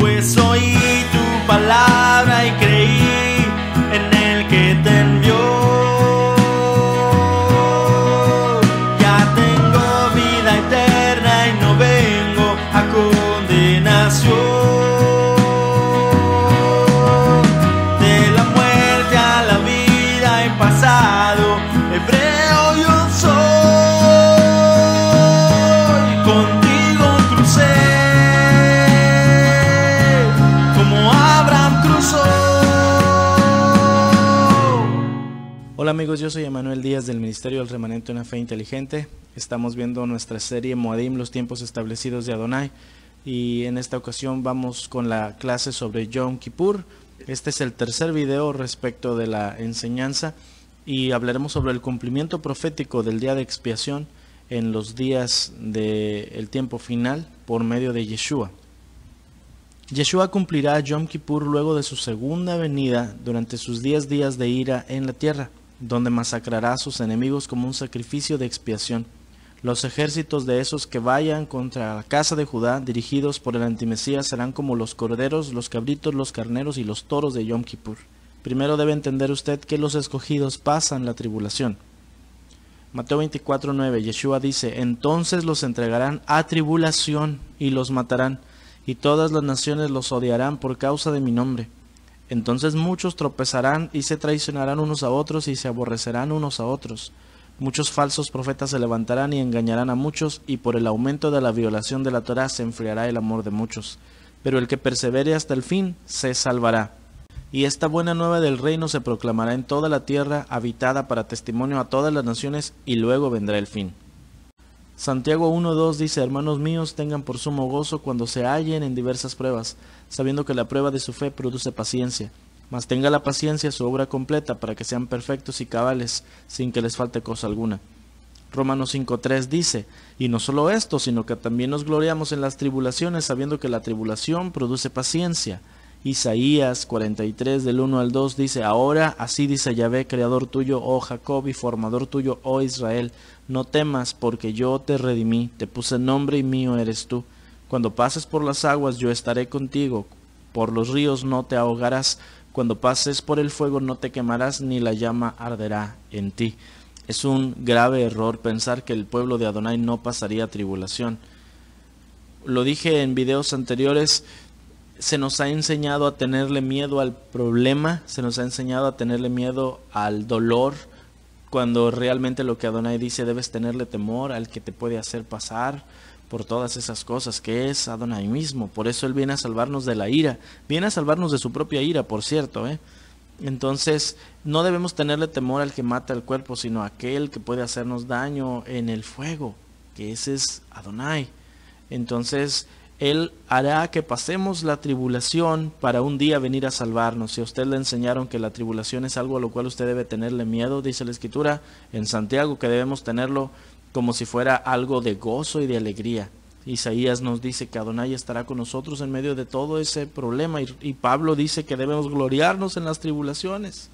pues soy. amigos? Yo soy Emanuel Díaz del Ministerio del Remanente Una Fe Inteligente. Estamos viendo nuestra serie Moadim, los tiempos establecidos de Adonai. Y en esta ocasión vamos con la clase sobre Yom Kippur. Este es el tercer video respecto de la enseñanza y hablaremos sobre el cumplimiento profético del día de expiación en los días del tiempo final por medio de Yeshua. Yeshua cumplirá Yom Kippur luego de su segunda venida durante sus diez días de ira en la tierra donde masacrará a sus enemigos como un sacrificio de expiación. Los ejércitos de esos que vayan contra la casa de Judá, dirigidos por el antimesías, serán como los corderos, los cabritos, los carneros y los toros de Yom Kippur. Primero debe entender usted que los escogidos pasan la tribulación. Mateo 24:9 Yeshua dice, entonces los entregarán a tribulación y los matarán, y todas las naciones los odiarán por causa de mi nombre entonces muchos tropezarán y se traicionarán unos a otros y se aborrecerán unos a otros. Muchos falsos profetas se levantarán y engañarán a muchos, y por el aumento de la violación de la Torah se enfriará el amor de muchos. Pero el que persevere hasta el fin se salvará. Y esta buena nueva del reino se proclamará en toda la tierra habitada para testimonio a todas las naciones, y luego vendrá el fin. Santiago 1.2 dice, hermanos míos, tengan por sumo gozo cuando se hallen en diversas pruebas, sabiendo que la prueba de su fe produce paciencia. Mas tenga la paciencia su obra completa para que sean perfectos y cabales, sin que les falte cosa alguna. Romanos 5.3 dice, y no solo esto, sino que también nos gloriamos en las tribulaciones, sabiendo que la tribulación produce paciencia Isaías 43 del 1 al 2 dice, Ahora así dice Yahvé, creador tuyo, oh Jacob, y formador tuyo, oh Israel, no temas, porque yo te redimí, te puse nombre y mío eres tú. Cuando pases por las aguas, yo estaré contigo, por los ríos no te ahogarás, cuando pases por el fuego no te quemarás, ni la llama arderá en ti. Es un grave error pensar que el pueblo de Adonai no pasaría tribulación. Lo dije en videos anteriores, se nos ha enseñado a tenerle miedo al problema, se nos ha enseñado a tenerle miedo al dolor, cuando realmente lo que Adonai dice debes tenerle temor al que te puede hacer pasar por todas esas cosas que es Adonai mismo. Por eso Él viene a salvarnos de la ira, viene a salvarnos de su propia ira, por cierto. ¿eh? Entonces, no debemos tenerle temor al que mata el cuerpo, sino aquel que puede hacernos daño en el fuego, que ese es Adonai. Entonces, él hará que pasemos la tribulación para un día venir a salvarnos. Si a usted le enseñaron que la tribulación es algo a lo cual usted debe tenerle miedo, dice la Escritura en Santiago, que debemos tenerlo como si fuera algo de gozo y de alegría. Isaías nos dice que Adonai estará con nosotros en medio de todo ese problema y, Pablo dice que debemos gloriarnos en las tribulaciones.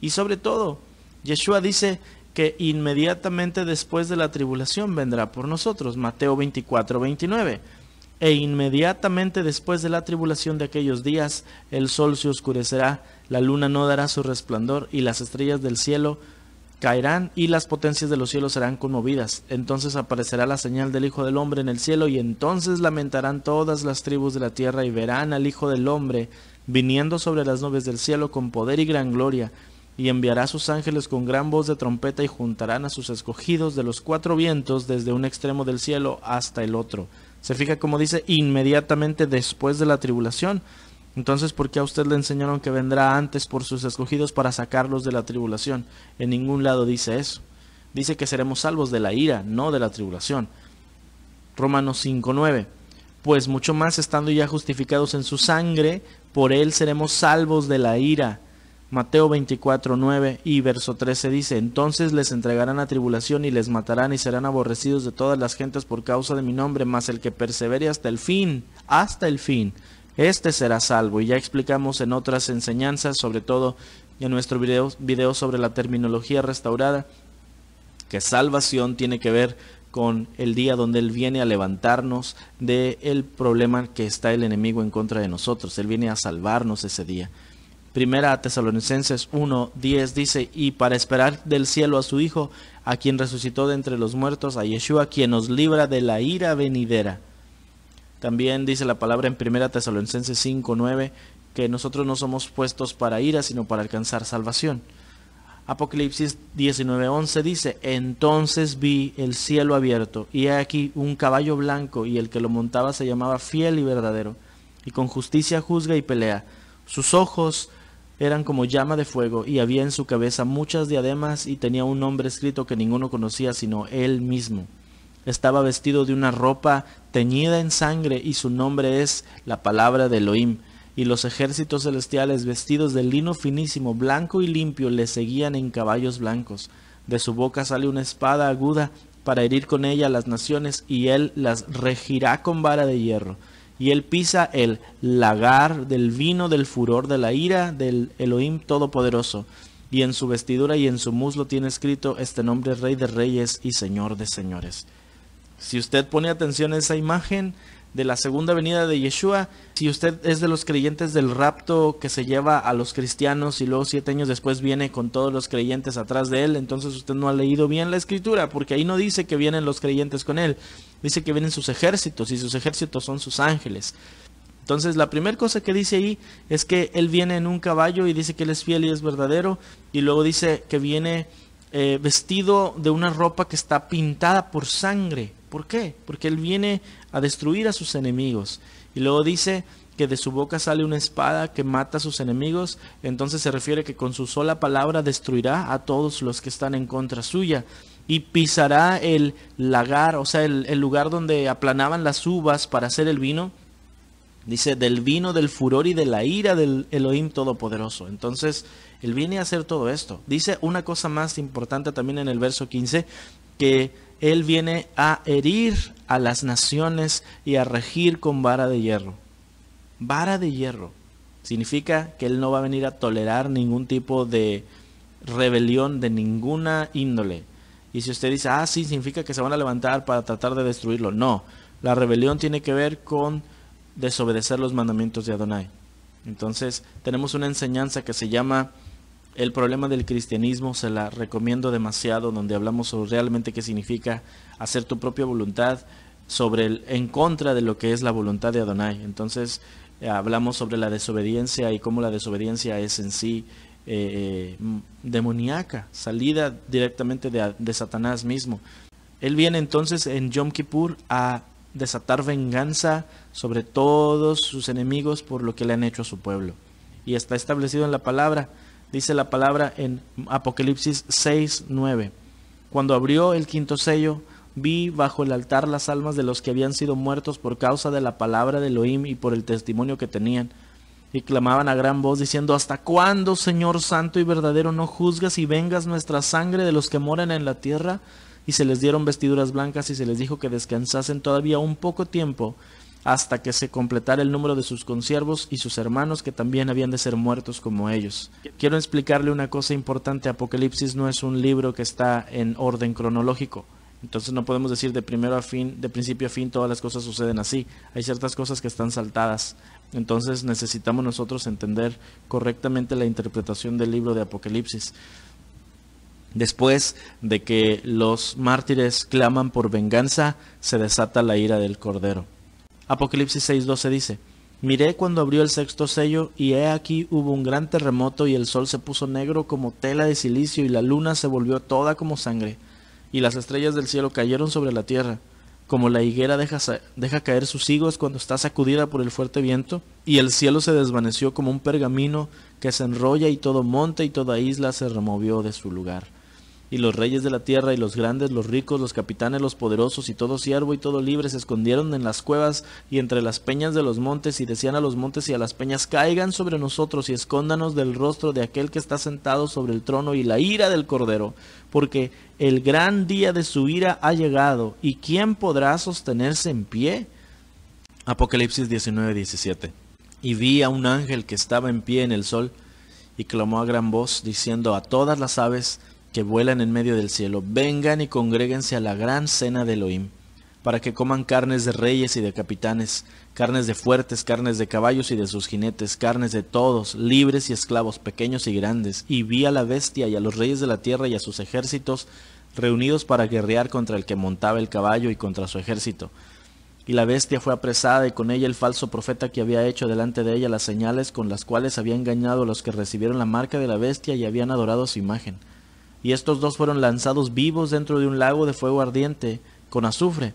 Y sobre todo, Yeshua dice que inmediatamente después de la tribulación vendrá por nosotros, Mateo 24, 29 e inmediatamente después de la tribulación de aquellos días, el sol se oscurecerá, la luna no dará su resplandor, y las estrellas del cielo caerán, y las potencias de los cielos serán conmovidas. Entonces aparecerá la señal del Hijo del Hombre en el cielo, y entonces lamentarán todas las tribus de la tierra, y verán al Hijo del Hombre viniendo sobre las nubes del cielo con poder y gran gloria, y enviará a sus ángeles con gran voz de trompeta, y juntarán a sus escogidos de los cuatro vientos desde un extremo del cielo hasta el otro. Se fija como dice inmediatamente después de la tribulación. Entonces, ¿por qué a usted le enseñaron que vendrá antes por sus escogidos para sacarlos de la tribulación? En ningún lado dice eso. Dice que seremos salvos de la ira, no de la tribulación. Romanos 5.9. Pues mucho más estando ya justificados en su sangre, por él seremos salvos de la ira. Mateo 24, 9 y verso 13 dice, Entonces les entregarán a tribulación y les matarán y serán aborrecidos de todas las gentes por causa de mi nombre, mas el que persevere hasta el fin, hasta el fin, este será salvo. Y ya explicamos en otras enseñanzas, sobre todo en nuestro video, sobre la terminología restaurada, que salvación tiene que ver con el día donde Él viene a levantarnos del el problema que está el enemigo en contra de nosotros. Él viene a salvarnos ese día. Primera Tesalonicenses 1.10 dice, y para esperar del cielo a su Hijo, a quien resucitó de entre los muertos, a Yeshua, quien nos libra de la ira venidera. También dice la palabra en Primera Tesalonicenses 5.9, que nosotros no somos puestos para ira, sino para alcanzar salvación. Apocalipsis 19:11 dice, entonces vi el cielo abierto y he aquí un caballo blanco y el que lo montaba se llamaba fiel y verdadero y con justicia juzga y pelea. Sus ojos eran como llama de fuego y había en su cabeza muchas diademas y tenía un nombre escrito que ninguno conocía sino él mismo. Estaba vestido de una ropa teñida en sangre y su nombre es la palabra de Elohim. Y los ejércitos celestiales vestidos de lino finísimo, blanco y limpio, le seguían en caballos blancos. De su boca sale una espada aguda para herir con ella las naciones y él las regirá con vara de hierro y él pisa el lagar del vino del furor de la ira del Elohim Todopoderoso. Y en su vestidura y en su muslo tiene escrito este nombre Rey de Reyes y Señor de Señores. Si usted pone atención a esa imagen, de la segunda venida de Yeshua. Si usted es de los creyentes del rapto que se lleva a los cristianos y luego siete años después viene con todos los creyentes atrás de él, entonces usted no ha leído bien la escritura, porque ahí no dice que vienen los creyentes con él, dice que vienen sus ejércitos y sus ejércitos son sus ángeles. Entonces la primera cosa que dice ahí es que él viene en un caballo y dice que él es fiel y es verdadero, y luego dice que viene eh, vestido de una ropa que está pintada por sangre. ¿Por qué? Porque Él viene a destruir a sus enemigos. Y luego dice que de su boca sale una espada que mata a sus enemigos. Entonces se refiere que con su sola palabra destruirá a todos los que están en contra suya. Y pisará el lagar, o sea, el, lugar donde aplanaban las uvas para hacer el vino. Dice, del vino, del furor y de la ira del Elohim Todopoderoso. Entonces, Él viene a hacer todo esto. Dice una cosa más importante también en el verso 15, que él viene a herir a las naciones y a regir con vara de hierro. Vara de hierro. Significa que Él no va a venir a tolerar ningún tipo de rebelión de ninguna índole. Y si usted dice, ah, sí, significa que se van a levantar para tratar de destruirlo. No, la rebelión tiene que ver con desobedecer los mandamientos de Adonai. Entonces tenemos una enseñanza que se llama el problema del cristianismo se la recomiendo demasiado, donde hablamos sobre realmente qué significa hacer tu propia voluntad sobre el, en contra de lo que es la voluntad de Adonai. Entonces eh, hablamos sobre la desobediencia y cómo la desobediencia es en sí eh, eh, demoníaca, salida directamente de, de Satanás mismo. Él viene entonces en Yom Kippur a desatar venganza sobre todos sus enemigos por lo que le han hecho a su pueblo. Y está establecido en la palabra Dice la palabra en Apocalipsis 6, 9. Cuando abrió el quinto sello, vi bajo el altar las almas de los que habían sido muertos por causa de la palabra de Elohim y por el testimonio que tenían. Y clamaban a gran voz diciendo, ¿Hasta cuándo, Señor Santo y verdadero, no juzgas y vengas nuestra sangre de los que moran en la tierra? Y se les dieron vestiduras blancas y se les dijo que descansasen todavía un poco tiempo hasta que se completara el número de sus conciervos y sus hermanos que también habían de ser muertos como ellos. Quiero explicarle una cosa importante, Apocalipsis no es un libro que está en orden cronológico. Entonces no podemos decir de primero a fin, de principio a fin todas las cosas suceden así. Hay ciertas cosas que están saltadas. Entonces necesitamos nosotros entender correctamente la interpretación del libro de Apocalipsis. Después de que los mártires claman por venganza, se desata la ira del Cordero. Apocalipsis 6:12 dice, Miré cuando abrió el sexto sello, y he aquí hubo un gran terremoto, y el sol se puso negro como tela de silicio, y la luna se volvió toda como sangre, y las estrellas del cielo cayeron sobre la tierra, como la higuera deja, deja caer sus higos cuando está sacudida por el fuerte viento, y el cielo se desvaneció como un pergamino que se enrolla, y todo monte y toda isla se removió de su lugar. Y los reyes de la tierra y los grandes, los ricos, los capitanes, los poderosos y todo siervo y todo libre se escondieron en las cuevas y entre las peñas de los montes y decían a los montes y a las peñas, caigan sobre nosotros y escóndanos del rostro de aquel que está sentado sobre el trono y la ira del cordero, porque el gran día de su ira ha llegado y ¿quién podrá sostenerse en pie? Apocalipsis 19, 17. Y vi a un ángel que estaba en pie en el sol y clamó a gran voz diciendo a todas las aves, que vuelan en medio del cielo, vengan y congréguense a la gran cena de Elohim, para que coman carnes de reyes y de capitanes, carnes de fuertes, carnes de caballos y de sus jinetes, carnes de todos, libres y esclavos, pequeños y grandes. Y vi a la bestia y a los reyes de la tierra y a sus ejércitos reunidos para guerrear contra el que montaba el caballo y contra su ejército. Y la bestia fue apresada y con ella el falso profeta que había hecho delante de ella las señales con las cuales había engañado a los que recibieron la marca de la bestia y habían adorado su imagen y estos dos fueron lanzados vivos dentro de un lago de fuego ardiente, con azufre,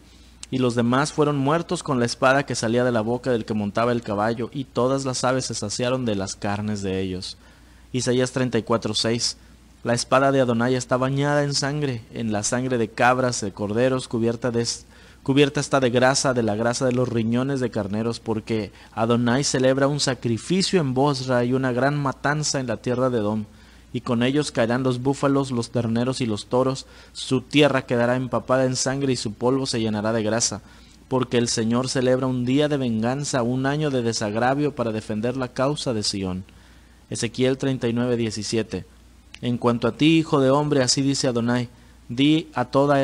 y los demás fueron muertos con la espada que salía de la boca del que montaba el caballo, y todas las aves se saciaron de las carnes de ellos. Isaías 34:6 La espada de Adonai está bañada en sangre, en la sangre de cabras, de corderos, cubierta, cubierta está de grasa, de la grasa de los riñones de carneros, porque Adonai celebra un sacrificio en Bosra y una gran matanza en la tierra de Dom y con ellos caerán los búfalos, los terneros y los toros, su tierra quedará empapada en sangre y su polvo se llenará de grasa, porque el Señor celebra un día de venganza, un año de desagravio para defender la causa de Sión. Ezequiel 39, En cuanto a ti, hijo de hombre, así dice Adonai, di a toda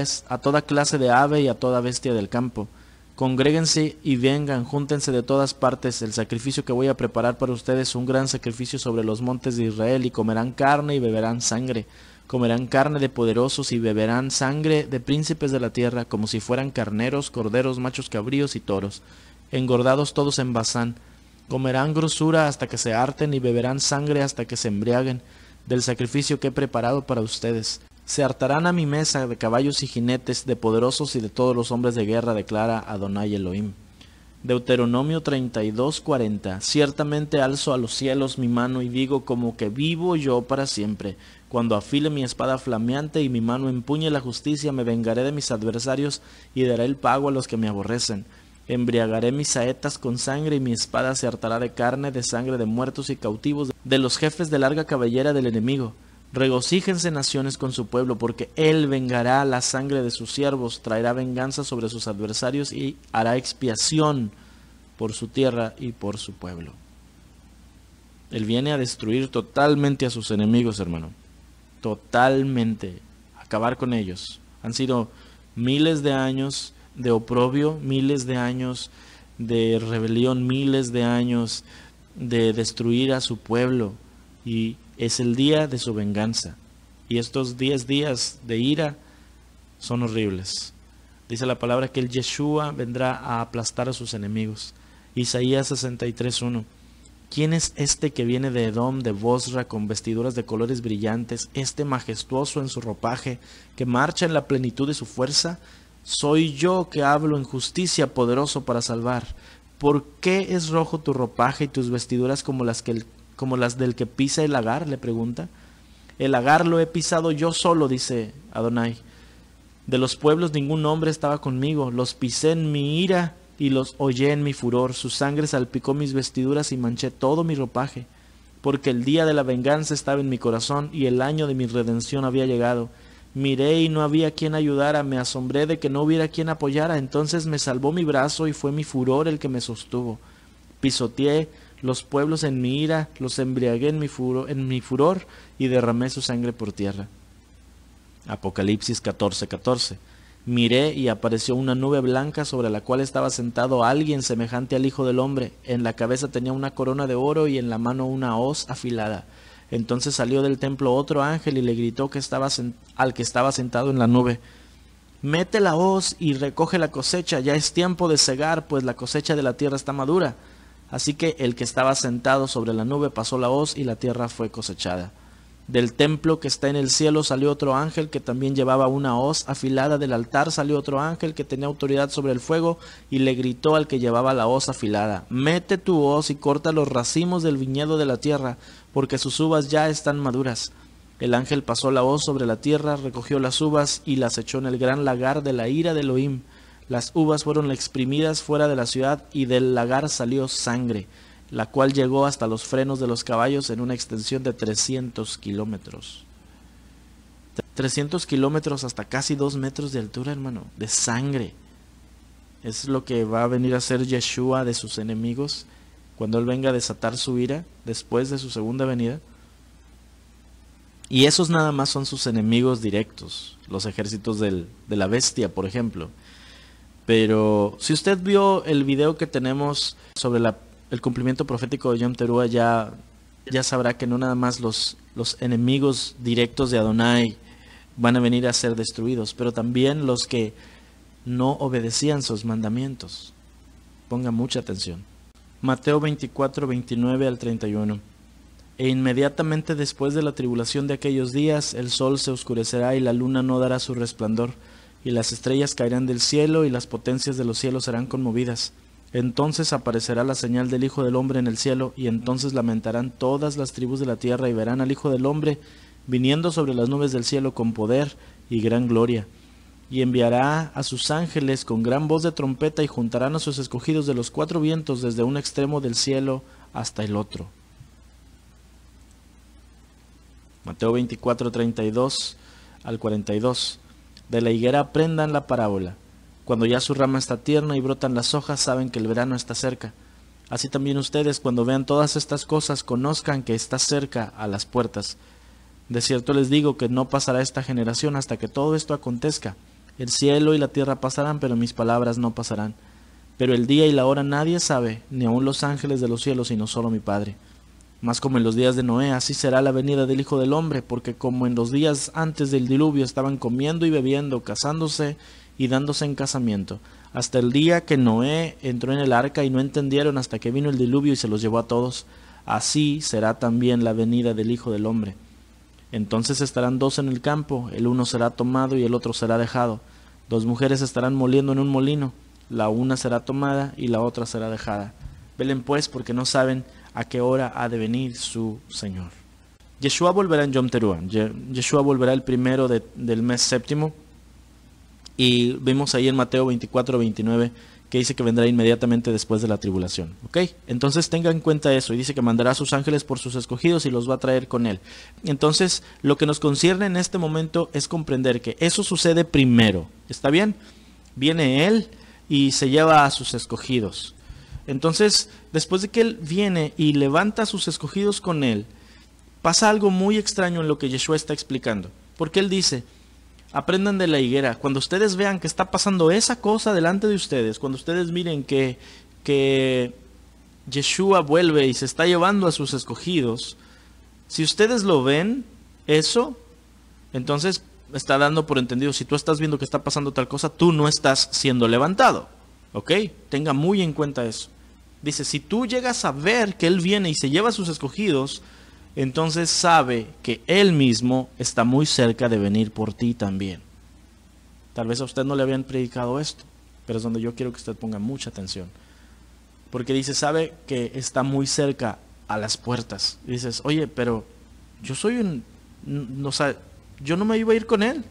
clase de ave y a toda bestia del campo, Congréguense y vengan, júntense de todas partes. El sacrificio que voy a preparar para ustedes, un gran sacrificio sobre los montes de Israel, y comerán carne y beberán sangre. Comerán carne de poderosos y beberán sangre de príncipes de la tierra, como si fueran carneros, corderos, machos cabríos y toros, engordados todos en Bazán. Comerán grosura hasta que se harten y beberán sangre hasta que se embriaguen del sacrificio que he preparado para ustedes. Se hartarán a mi mesa de caballos y jinetes, de poderosos y de todos los hombres de guerra, declara Adonai Elohim. Deuteronomio dos Ciertamente alzo a los cielos mi mano y digo como que vivo yo para siempre. Cuando afile mi espada flameante y mi mano empuñe la justicia, me vengaré de mis adversarios y daré el pago a los que me aborrecen. Embriagaré mis saetas con sangre y mi espada se hartará de carne, de sangre de muertos y cautivos, de los jefes de larga cabellera del enemigo. Regocíjense naciones con su pueblo, porque él vengará la sangre de sus siervos, traerá venganza sobre sus adversarios y hará expiación por su tierra y por su pueblo. Él viene a destruir totalmente a sus enemigos, hermano. Totalmente. Acabar con ellos. Han sido miles de años de oprobio, miles de años de rebelión, miles de años de destruir a su pueblo. Y es el día de su venganza. Y estos diez días de ira son horribles. Dice la palabra que el Yeshua vendrá a aplastar a sus enemigos. Isaías 63.1. ¿Quién es este que viene de Edom, de Bosra, con vestiduras de colores brillantes, este majestuoso en su ropaje, que marcha en la plenitud de su fuerza? Soy yo que hablo en justicia, poderoso para salvar. ¿Por qué es rojo tu ropaje y tus vestiduras como las que el como las del que pisa el agar, le pregunta. El agar lo he pisado yo solo, dice Adonai. De los pueblos ningún hombre estaba conmigo, los pisé en mi ira y los hollé en mi furor, su sangre salpicó mis vestiduras y manché todo mi ropaje, porque el día de la venganza estaba en mi corazón y el año de mi redención había llegado. Miré y no había quien ayudara, me asombré de que no hubiera quien apoyara, entonces me salvó mi brazo y fue mi furor el que me sostuvo. Pisoteé los pueblos en mi ira, los embriagué en mi, en mi furor y derramé su sangre por tierra. Apocalipsis 14:14. 14. Miré y apareció una nube blanca sobre la cual estaba sentado alguien semejante al Hijo del Hombre. En la cabeza tenía una corona de oro y en la mano una hoz afilada. Entonces salió del templo otro ángel y le gritó al que estaba sentado en la nube. Mete la hoz y recoge la cosecha, ya es tiempo de cegar, pues la cosecha de la tierra está madura. Así que el que estaba sentado sobre la nube pasó la hoz y la tierra fue cosechada. Del templo que está en el cielo salió otro ángel que también llevaba una hoz afilada del altar, salió otro ángel que tenía autoridad sobre el fuego y le gritó al que llevaba la hoz afilada, mete tu hoz y corta los racimos del viñedo de la tierra, porque sus uvas ya están maduras. El ángel pasó la hoz sobre la tierra, recogió las uvas y las echó en el gran lagar de la ira de Elohim. Las uvas fueron exprimidas fuera de la ciudad y del lagar salió sangre, la cual llegó hasta los frenos de los caballos en una extensión de 300 kilómetros. 300 kilómetros hasta casi 2 metros de altura, hermano, de sangre. Es lo que va a venir a hacer Yeshua de sus enemigos cuando Él venga a desatar su ira después de su segunda venida. Y esos nada más son sus enemigos directos, los ejércitos del, de la bestia, por ejemplo. Pero si usted vio el video que tenemos sobre el cumplimiento profético de Yom Terúa, ya, ya sabrá que no nada más los, los enemigos directos de Adonai van a venir a ser destruidos, pero también los que no obedecían sus mandamientos. Ponga mucha atención. Mateo 24, 29 al 31. E inmediatamente después de la tribulación de aquellos días, el sol se oscurecerá y la luna no dará su resplandor y las estrellas caerán del cielo, y las potencias de los cielos serán conmovidas. Entonces aparecerá la señal del Hijo del Hombre en el cielo, y entonces lamentarán todas las tribus de la tierra, y verán al Hijo del Hombre viniendo sobre las nubes del cielo con poder y gran gloria. Y enviará a sus ángeles con gran voz de trompeta, y juntarán a sus escogidos de los cuatro vientos desde un extremo del cielo hasta el otro. Mateo 24, 32 al 42. De la higuera aprendan la parábola. Cuando ya su rama está tierna y brotan las hojas, saben que el verano está cerca. Así también ustedes, cuando vean todas estas cosas, conozcan que está cerca a las puertas. De cierto les digo que no pasará esta generación hasta que todo esto acontezca. El cielo y la tierra pasarán, pero mis palabras no pasarán. Pero el día y la hora nadie sabe, ni aun los ángeles de los cielos, sino solo mi Padre. Más como en los días de Noé, así será la venida del Hijo del Hombre, porque como en los días antes del diluvio estaban comiendo y bebiendo, casándose y dándose en casamiento, hasta el día que Noé entró en el arca y no entendieron hasta que vino el diluvio y se los llevó a todos, así será también la venida del Hijo del Hombre. Entonces estarán dos en el campo, el uno será tomado y el otro será dejado. Dos mujeres estarán moliendo en un molino, la una será tomada y la otra será dejada. Velen pues, porque no saben a qué hora ha de venir su Señor. Yeshua volverá en Yom Teruah. Yeshua volverá el primero del mes séptimo. Y vimos ahí en Mateo 24, 29 que dice que vendrá inmediatamente después de la tribulación. ¿Ok? Entonces tenga en cuenta eso y dice que mandará a sus ángeles por sus escogidos y los va a traer con él. Entonces lo que nos concierne en este momento es comprender que eso sucede primero. ¿Está bien? Viene él y se lleva a sus escogidos. Entonces, después de que él viene y levanta a sus escogidos con él, pasa algo muy extraño en lo que Yeshua está explicando. Porque él dice, aprendan de la higuera. Cuando ustedes vean que está pasando esa cosa delante de ustedes, cuando ustedes miren que, que Yeshua vuelve y se está llevando a sus escogidos, si ustedes lo ven, eso, entonces está dando por entendido, si tú estás viendo que está pasando tal cosa, tú no estás siendo levantado. ¿Ok? Tenga muy en cuenta eso. Dice, si tú llegas a ver que Él viene y se lleva a sus escogidos, entonces sabe que Él mismo está muy cerca de venir por ti también. Tal vez a usted no le habían predicado esto, pero es donde yo quiero que usted ponga mucha atención. Porque dice, sabe que está muy cerca a las puertas. dices, oye, pero yo soy un... No, o yo no me iba a ir con Él.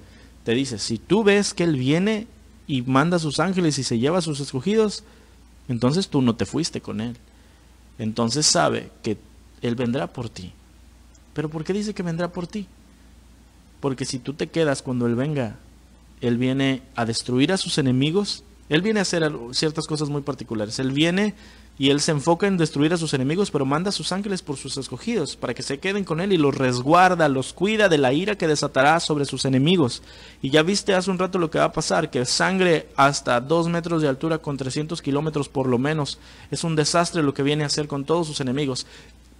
Te dice, si tú ves que Él viene y manda a sus ángeles y se lleva a sus escogidos, entonces tú no te fuiste con Él. Entonces sabe que Él vendrá por ti. Pero ¿por qué dice que vendrá por ti? Porque si tú te quedas cuando Él venga, Él viene a destruir a sus enemigos, Él viene a hacer ciertas cosas muy particulares, Él viene y él se enfoca en destruir a sus enemigos, pero manda a sus ángeles por sus escogidos, para que se queden con él y los resguarda, los cuida de la ira que desatará sobre sus enemigos. Y ya viste hace un rato lo que va a pasar, que sangre hasta dos metros de altura con 300 kilómetros por lo menos, es un desastre lo que viene a hacer con todos sus enemigos,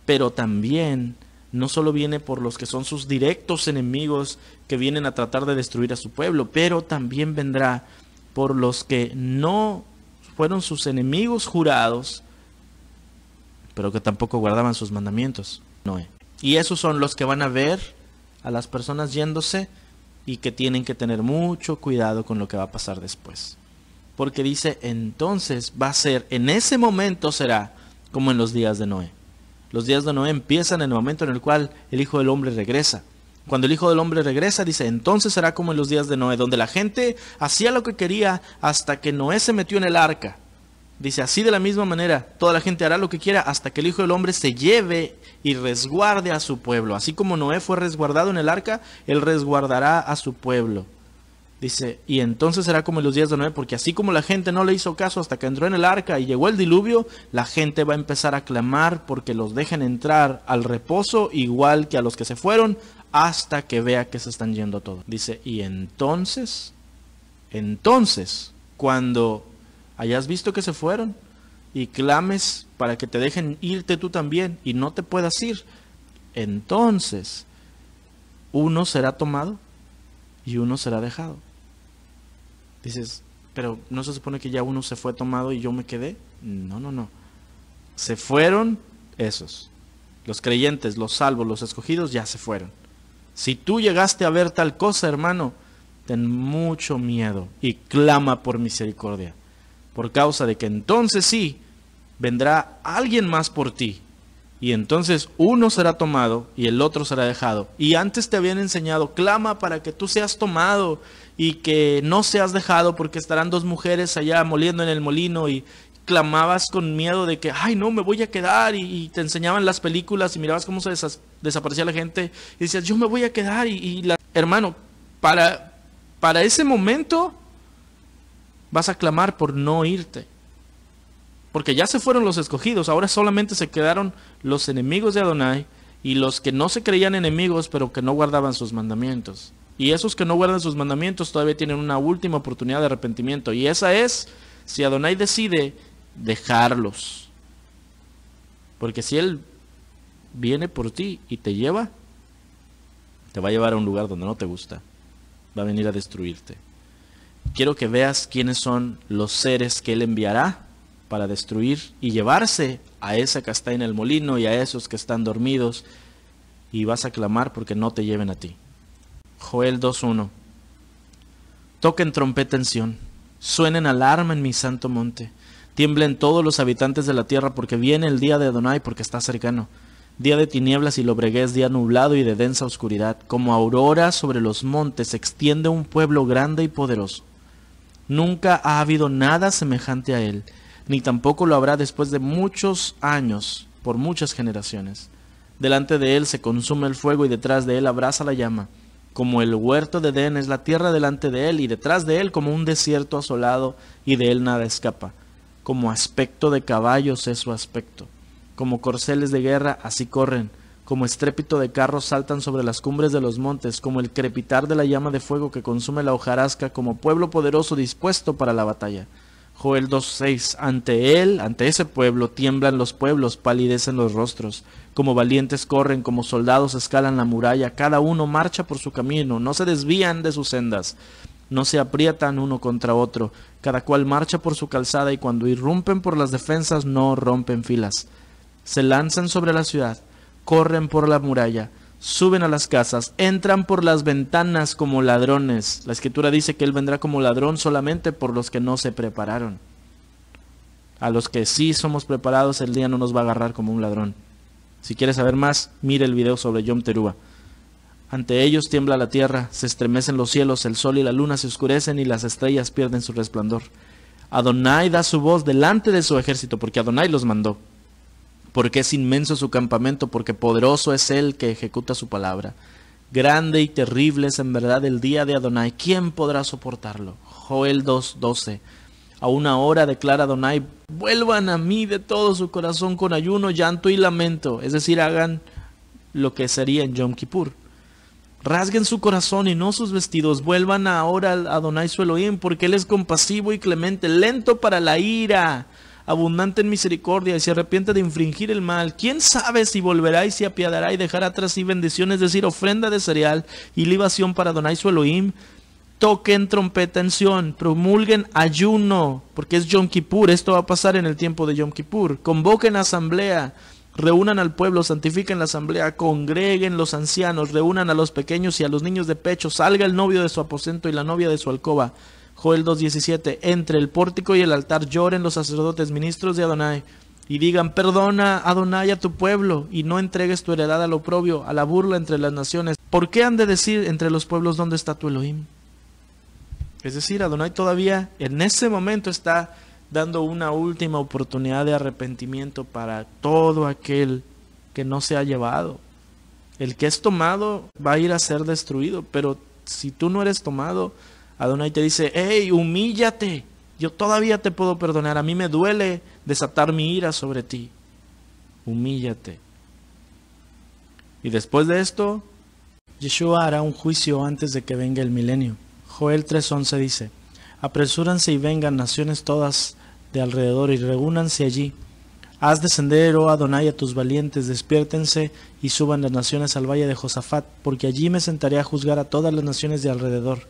pero también no solo viene por los que son sus directos enemigos que vienen a tratar de destruir a su pueblo, pero también vendrá por los que no fueron sus enemigos jurados, pero que tampoco guardaban sus mandamientos, Noé. Y esos son los que van a ver a las personas yéndose y que tienen que tener mucho cuidado con lo que va a pasar después. Porque dice, entonces va a ser, en ese momento será como en los días de Noé. Los días de Noé empiezan en el momento en el cual el Hijo del Hombre regresa. Cuando el Hijo del Hombre regresa, dice, entonces será como en los días de Noé, donde la gente hacía lo que quería hasta que Noé se metió en el arca. Dice, así de la misma manera, toda la gente hará lo que quiera hasta que el Hijo del Hombre se lleve y resguarde a su pueblo. Así como Noé fue resguardado en el arca, él resguardará a su pueblo. Dice, y entonces será como en los días de Noé, porque así como la gente no le hizo caso hasta que entró en el arca y llegó el diluvio, la gente va a empezar a clamar porque los dejen entrar al reposo igual que a los que se fueron hasta que vea que se están yendo todos. Dice, y entonces, entonces, cuando hayas visto que se fueron y clames para que te dejen irte tú también y no te puedas ir, entonces uno será tomado y uno será dejado. Dices, pero ¿no se supone que ya uno se fue tomado y yo me quedé? No, no, no. Se fueron esos. Los creyentes, los salvos, los escogidos ya se fueron. Si tú llegaste a ver tal cosa, hermano, ten mucho miedo y clama por misericordia por causa de que entonces sí vendrá alguien más por ti. Y entonces uno será tomado y el otro será dejado. Y antes te habían enseñado, clama para que tú seas tomado y que no seas dejado porque estarán dos mujeres allá moliendo en el molino y clamabas con miedo de que, ay no, me voy a quedar y, te enseñaban las películas y mirabas cómo se desaparecía la gente y decías, yo me voy a quedar y, hermano, para, para ese momento vas a clamar por no irte. Porque ya se fueron los escogidos, ahora solamente se quedaron los enemigos de Adonai y los que no se creían enemigos pero que no guardaban sus mandamientos. Y esos que no guardan sus mandamientos todavía tienen una última oportunidad de arrepentimiento. Y esa es si Adonai decide dejarlos. Porque si Él viene por ti y te lleva, te va a llevar a un lugar donde no te gusta. Va a venir a destruirte quiero que veas quiénes son los seres que Él enviará para destruir y llevarse a esa que está en el molino y a esos que están dormidos, y vas a clamar porque no te lleven a ti. Joel 2.1. Toquen trompeta en suenen alarma en mi santo monte, tiemblen todos los habitantes de la tierra porque viene el día de Adonai porque está cercano, día de tinieblas y lobreguez, día nublado y de densa oscuridad, como aurora sobre los montes, extiende un pueblo grande y poderoso. Nunca ha habido nada semejante a él, ni tampoco lo habrá después de muchos años, por muchas generaciones. Delante de él se consume el fuego y detrás de él abraza la llama. Como el huerto de Edén es la tierra delante de él y detrás de él como un desierto asolado y de él nada escapa. Como aspecto de caballos es su aspecto. Como corceles de guerra así corren como estrépito de carros saltan sobre las cumbres de los montes, como el crepitar de la llama de fuego que consume la hojarasca, como pueblo poderoso dispuesto para la batalla. Joel 2.6. Ante él, ante ese pueblo, tiemblan los pueblos, palidecen los rostros. Como valientes corren, como soldados escalan la muralla, cada uno marcha por su camino, no se desvían de sus sendas, no se aprietan uno contra otro, cada cual marcha por su calzada y cuando irrumpen por las defensas no rompen filas. Se lanzan sobre la ciudad, corren por la muralla, suben a las casas, entran por las ventanas como ladrones. La escritura dice que Él vendrá como ladrón solamente por los que no se prepararon. A los que sí somos preparados, el día no nos va a agarrar como un ladrón. Si quieres saber más, mire el video sobre Yom Terúa. Ante ellos tiembla la tierra, se estremecen los cielos, el sol y la luna se oscurecen y las estrellas pierden su resplandor. Adonai da su voz delante de su ejército, porque Adonai los mandó porque es inmenso su campamento, porque poderoso es el que ejecuta su palabra. Grande y terrible es en verdad el día de Adonai. ¿Quién podrá soportarlo? Joel 2.12. A una hora declara Adonai, vuelvan a mí de todo su corazón con ayuno, llanto y lamento. Es decir, hagan lo que sería en Yom Kippur. Rasguen su corazón y no sus vestidos. Vuelvan ahora a Adonai su Elohim, porque Él es compasivo y clemente, lento para la ira abundante en misericordia, y se arrepiente de infringir el mal, ¿quién sabe si volverá y se apiadará y dejará atrás sí bendiciones, es decir, ofrenda de cereal y libación para donar su Elohim? Toquen trompeta en Sion, promulguen ayuno, porque es Yom Kippur, esto va a pasar en el tiempo de Yom Kippur. Convoquen asamblea, reúnan al pueblo, santifiquen la asamblea, congreguen los ancianos, reúnan a los pequeños y a los niños de pecho, salga el novio de su aposento y la novia de su alcoba Joel 2.17, entre el pórtico y el altar lloren los sacerdotes, ministros de Adonai, y digan, perdona Adonai a tu pueblo, y no entregues tu heredad al oprobio, a la burla entre las naciones. ¿Por qué han de decir entre los pueblos dónde está tu Elohim? Es decir, Adonai todavía en ese momento está dando una última oportunidad de arrepentimiento para todo aquel que no se ha llevado. El que es tomado va a ir a ser destruido, pero si tú no eres tomado, Adonai te dice, hey, humíllate, yo todavía te puedo perdonar, a mí me duele desatar mi ira sobre ti, humíllate. Y después de esto, Yeshua hará un juicio antes de que venga el milenio. Joel 3:11 dice, apresúranse y vengan naciones todas de alrededor y reúnanse allí. Haz descender, oh Adonai, a tus valientes, despiértense y suban las naciones al valle de Josafat, porque allí me sentaré a juzgar a todas las naciones de alrededor.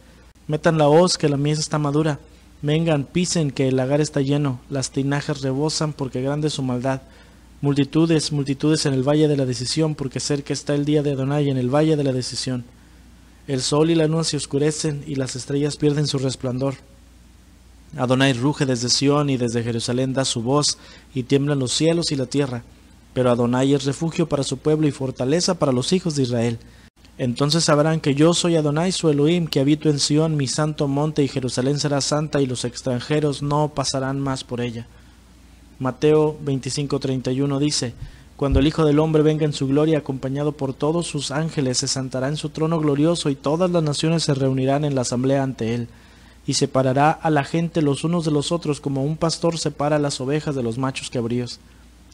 Metan la hoz, que la mies está madura. Vengan, pisen, que el lagar está lleno. Las tinajas rebosan, porque grande es su maldad. Multitudes, multitudes en el valle de la decisión, porque cerca está el día de Adonai en el valle de la decisión. El sol y la luna se oscurecen, y las estrellas pierden su resplandor. Adonai ruge desde Sión y desde Jerusalén da su voz, y tiemblan los cielos y la tierra. Pero Adonai es refugio para su pueblo y fortaleza para los hijos de Israel. Entonces sabrán que yo soy Adonai su Elohim, que habito en Sión, mi santo monte, y Jerusalén será santa, y los extranjeros no pasarán más por ella. Mateo 25:31 dice, Cuando el Hijo del Hombre venga en su gloria, acompañado por todos sus ángeles, se sentará en su trono glorioso, y todas las naciones se reunirán en la asamblea ante él, y separará a la gente los unos de los otros, como un pastor separa las ovejas de los machos cabríos.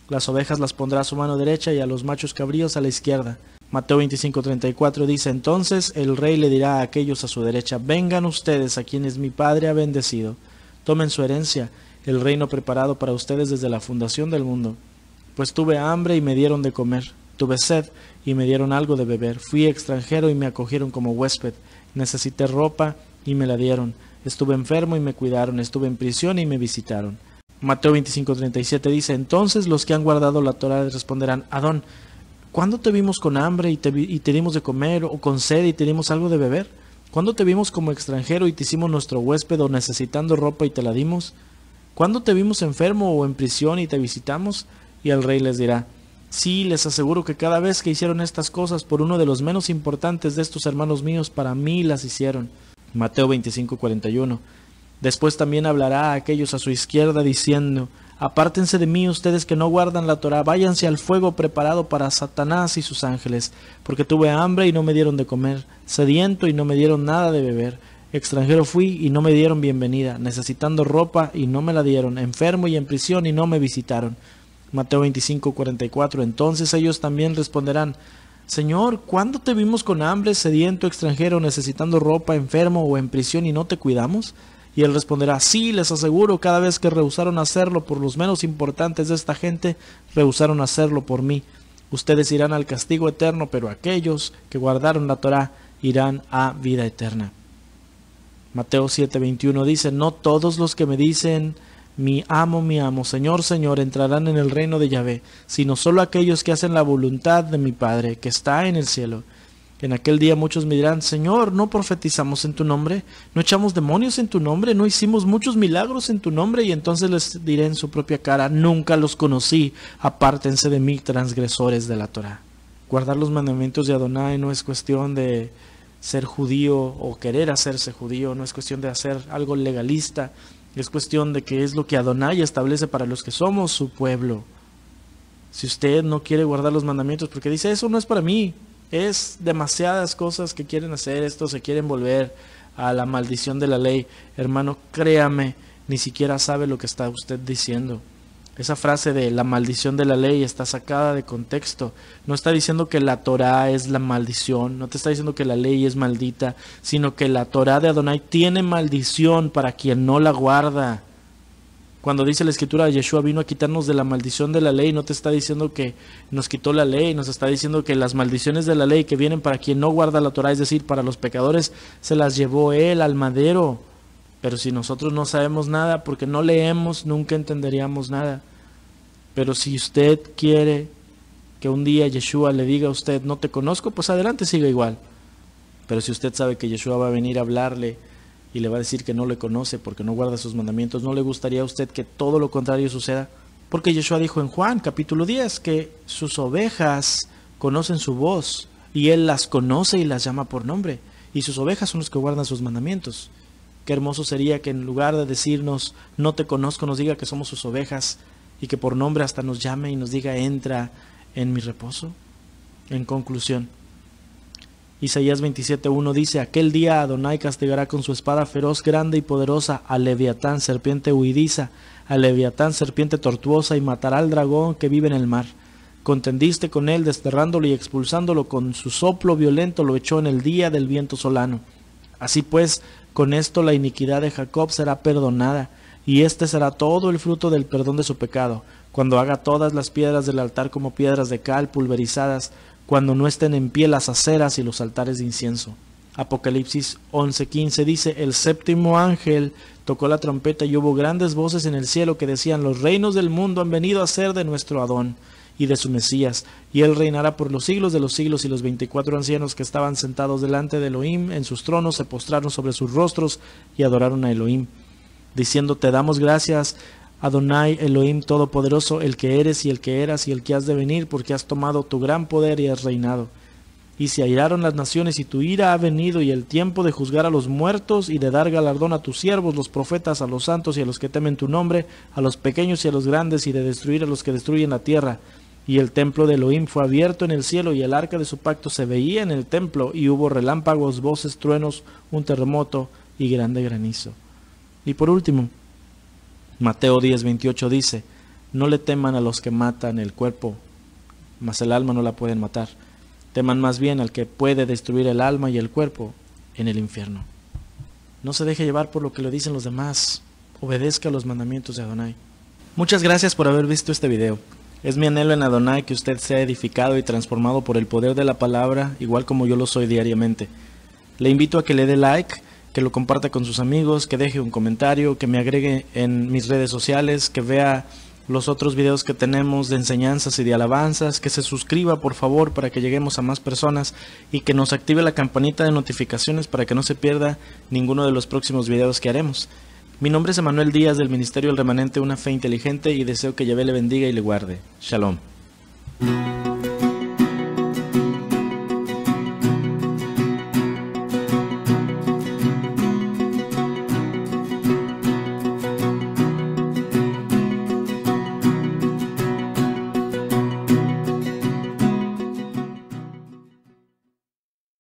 Las ovejas las pondrá a su mano derecha y a los machos cabríos a la izquierda. Mateo 25.34 dice, entonces el rey le dirá a aquellos a su derecha, vengan ustedes a quienes mi Padre ha bendecido, tomen su herencia, el reino preparado para ustedes desde la fundación del mundo. Pues tuve hambre y me dieron de comer, tuve sed y me dieron algo de beber, fui extranjero y me acogieron como huésped, necesité ropa y me la dieron, estuve enfermo y me cuidaron, estuve en prisión y me visitaron. Mateo 25:37 dice, entonces los que han guardado la Torah responderán, Adón, ¿Cuándo te vimos con hambre y te, dimos de comer o con sed y te dimos algo de beber? ¿Cuándo te vimos como extranjero y te hicimos nuestro huésped o necesitando ropa y te la dimos? ¿Cuándo te vimos enfermo o en prisión y te visitamos? Y el rey les dirá, sí, les aseguro que cada vez que hicieron estas cosas por uno de los menos importantes de estos hermanos míos, para mí las hicieron. Mateo 25:41. Después también hablará a aquellos a su izquierda diciendo, Apártense de mí ustedes que no guardan la Torá, váyanse al fuego preparado para Satanás y sus ángeles, porque tuve hambre y no me dieron de comer, sediento y no me dieron nada de beber, extranjero fui y no me dieron bienvenida, necesitando ropa y no me la dieron, enfermo y en prisión y no me visitaron. Mateo 25, 44. Entonces ellos también responderán, Señor, ¿cuándo te vimos con hambre, sediento, extranjero, necesitando ropa, enfermo o en prisión y no te cuidamos? Y él responderá, sí, les aseguro, cada vez que rehusaron hacerlo por los menos importantes de esta gente, rehusaron hacerlo por mí. Ustedes irán al castigo eterno, pero aquellos que guardaron la Torá irán a vida eterna. Mateo 7:21 dice, no todos los que me dicen, mi amo, mi amo, Señor, Señor, entrarán en el reino de Yahvé, sino solo aquellos que hacen la voluntad de mi Padre, que está en el cielo. En aquel día muchos me dirán, Señor, no profetizamos en tu nombre, no echamos demonios en tu nombre, no hicimos muchos milagros en tu nombre, y entonces les diré en su propia cara, nunca los conocí, apártense de mí, transgresores de la Torah. Guardar los mandamientos de Adonai no es cuestión de ser judío o querer hacerse judío, no es cuestión de hacer algo legalista, es cuestión de que es lo que Adonai establece para los que somos su pueblo. Si usted no quiere guardar los mandamientos porque dice, eso no es para mí, es demasiadas cosas que quieren hacer, esto se quieren volver a la maldición de la ley. Hermano, créame, ni siquiera sabe lo que está usted diciendo. Esa frase de la maldición de la ley está sacada de contexto. No está diciendo que la Torah es la maldición, no te está diciendo que la ley es maldita, sino que la Torah de Adonai tiene maldición para quien no la guarda. Cuando dice la escritura, Yeshua vino a quitarnos de la maldición de la ley, no te está diciendo que nos quitó la ley, nos está diciendo que las maldiciones de la ley que vienen para quien no guarda la Torah, es decir, para los pecadores, se las llevó él al madero. Pero si nosotros no sabemos nada, porque no leemos, nunca entenderíamos nada. Pero si usted quiere que un día Yeshua le diga a usted, no te conozco, pues adelante, siga igual. Pero si usted sabe que Yeshua va a venir a hablarle, y le va a decir que no le conoce porque no guarda sus mandamientos, ¿no le gustaría a usted que todo lo contrario suceda? Porque Yeshua dijo en Juan capítulo 10 que sus ovejas conocen su voz y él las conoce y las llama por nombre. Y sus ovejas son los que guardan sus mandamientos. Qué hermoso sería que en lugar de decirnos no te conozco, nos diga que somos sus ovejas y que por nombre hasta nos llame y nos diga entra en mi reposo. En conclusión, Isaías 27.1 dice, Aquel día Adonai castigará con su espada feroz, grande y poderosa a Leviatán, serpiente huidiza, a Leviatán, serpiente tortuosa, y matará al dragón que vive en el mar. Contendiste con él, desterrándolo y expulsándolo con su soplo violento, lo echó en el día del viento solano. Así pues, con esto la iniquidad de Jacob será perdonada, y este será todo el fruto del perdón de su pecado, cuando haga todas las piedras del altar como piedras de cal pulverizadas, cuando no estén en pie las aceras y los altares de incienso. Apocalipsis 11:15 dice, el séptimo ángel tocó la trompeta y hubo grandes voces en el cielo que decían, los reinos del mundo han venido a ser de nuestro Adón y de su Mesías, y él reinará por los siglos de los siglos, y los veinticuatro ancianos que estaban sentados delante de Elohim en sus tronos se postraron sobre sus rostros y adoraron a Elohim, diciendo, te damos gracias, Adonai Elohim Todopoderoso, el que eres y el que eras y el que has de venir, porque has tomado tu gran poder y has reinado. Y se airaron las naciones y tu ira ha venido y el tiempo de juzgar a los muertos y de dar galardón a tus siervos, los profetas, a los santos y a los que temen tu nombre, a los pequeños y a los grandes y de destruir a los que destruyen la tierra. Y el templo de Elohim fue abierto en el cielo y el arca de su pacto se veía en el templo y hubo relámpagos, voces, truenos, un terremoto y grande granizo. Y por último, Mateo 10.28 dice, no le teman a los que matan el cuerpo, mas el alma no la pueden matar. Teman más bien al que puede destruir el alma y el cuerpo en el infierno. No se deje llevar por lo que le dicen los demás. Obedezca los mandamientos de Adonai. Muchas gracias por haber visto este video. Es mi anhelo en Adonai que usted sea edificado y transformado por el poder de la palabra, igual como yo lo soy diariamente. Le invito a que le dé like que lo comparta con sus amigos, que deje un comentario, que me agregue en mis redes sociales, que vea los otros videos que tenemos de enseñanzas y de alabanzas, que se suscriba por favor para que lleguemos a más personas y que nos active la campanita de notificaciones para que no se pierda ninguno de los próximos videos que haremos. Mi nombre es Emanuel Díaz del Ministerio El Remanente Una Fe Inteligente y deseo que Yahvé le bendiga y le guarde. Shalom.